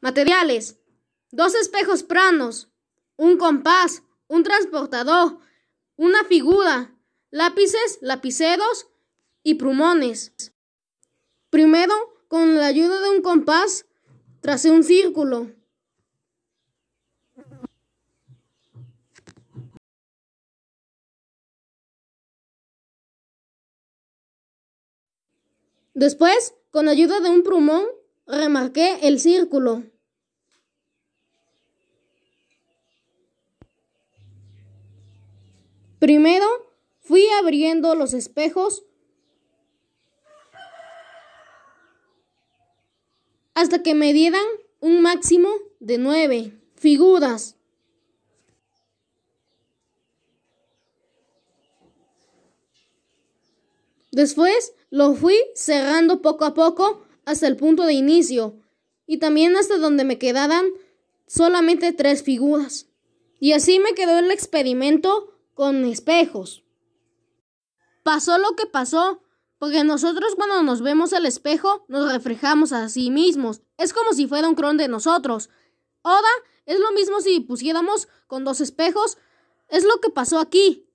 Materiales. Dos espejos planos, un compás, un transportador, una figura, lápices, lapiceros y plumones. Primero, con la ayuda de un compás, tracé un círculo. Después, con ayuda de un plumón, Remarqué el círculo. Primero fui abriendo los espejos hasta que me dieran un máximo de nueve figuras. Después lo fui cerrando poco a poco hasta el punto de inicio y también hasta donde me quedaban solamente tres figuras. Y así me quedó el experimento con espejos. Pasó lo que pasó, porque nosotros cuando nos vemos al espejo nos reflejamos a sí mismos. Es como si fuera un cron de nosotros. ...Oda... es lo mismo si pusiéramos con dos espejos. Es lo que pasó aquí.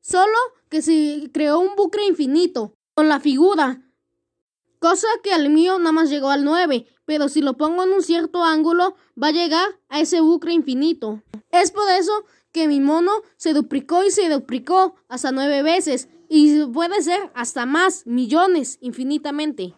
Solo que se creó un bucle infinito con la figura cosa que al mío nada más llegó al 9, pero si lo pongo en un cierto ángulo va a llegar a ese bucle infinito. Es por eso que mi mono se duplicó y se duplicó hasta 9 veces y puede ser hasta más, millones, infinitamente.